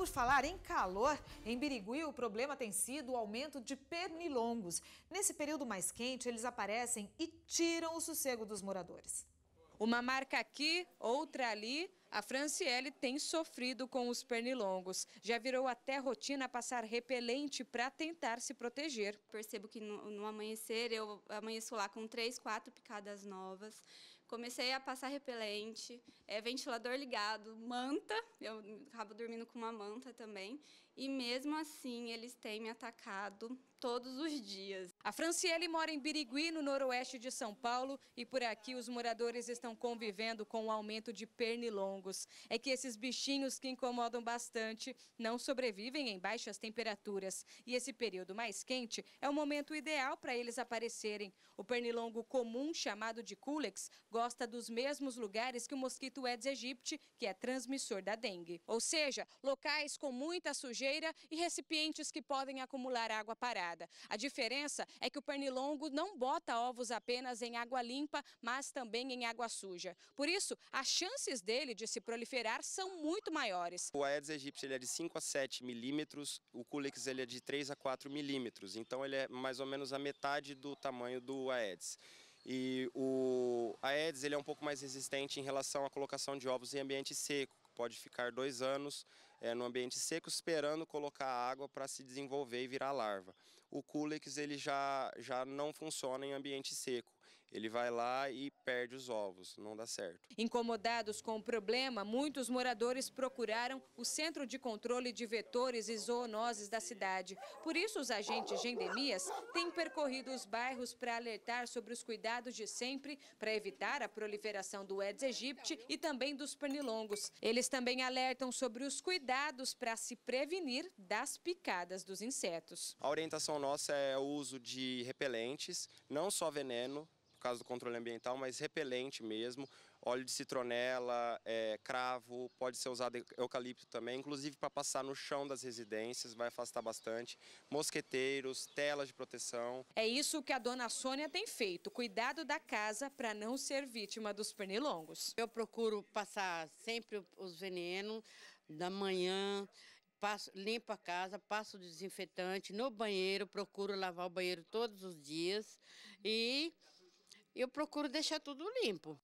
por falar em calor, em Birigui o problema tem sido o aumento de pernilongos. Nesse período mais quente, eles aparecem e tiram o sossego dos moradores. Uma marca aqui, outra ali, a Franciele tem sofrido com os pernilongos. Já virou até rotina passar repelente para tentar se proteger. Percebo que no, no amanhecer eu amanheço lá com três, quatro picadas novas. Comecei a passar repelente, é, ventilador ligado, manta, eu acabo dormindo com uma manta também. E mesmo assim, eles têm me atacado todos os dias. A Franciele mora em Birigui, no noroeste de São Paulo, e por aqui os moradores estão convivendo com o aumento de pernilongos. É que esses bichinhos que incomodam bastante não sobrevivem em baixas temperaturas. E esse período mais quente é o momento ideal para eles aparecerem. O pernilongo comum, chamado de culex, gosta dos mesmos lugares que o mosquito Aedes aegypti, que é transmissor da dengue. Ou seja, locais com muita sujeira e recipientes que podem acumular água parada. A diferença é que o pernilongo não bota ovos apenas em água limpa, mas também em água suja. Por isso, as chances dele de se proliferar são muito maiores. O Aedes aegypti ele é de 5 a 7 milímetros, o Culex ele é de 3 a 4 milímetros, então ele é mais ou menos a metade do tamanho do Aedes. E o Aedes ele é um pouco mais resistente em relação à colocação de ovos em ambiente seco, pode ficar dois anos é, no ambiente seco esperando colocar água para se desenvolver e virar larva o Culex ele já, já não funciona em ambiente seco ele vai lá e perde os ovos, não dá certo. Incomodados com o problema, muitos moradores procuraram o Centro de Controle de Vetores e Zoonoses da cidade. Por isso, os agentes de endemias têm percorrido os bairros para alertar sobre os cuidados de sempre para evitar a proliferação do Aedes aegypti e também dos pernilongos. Eles também alertam sobre os cuidados para se prevenir das picadas dos insetos. A orientação nossa é o uso de repelentes, não só veneno, causa do controle ambiental, mas repelente mesmo, óleo de citronela, é, cravo, pode ser usado eucalipto também, inclusive para passar no chão das residências, vai afastar bastante, mosqueteiros, telas de proteção. É isso que a dona Sônia tem feito, cuidado da casa para não ser vítima dos pernilongos. Eu procuro passar sempre os venenos da manhã passo, limpo a casa, passo desinfetante no banheiro, procuro lavar o banheiro todos os dias e eu procuro deixar tudo limpo.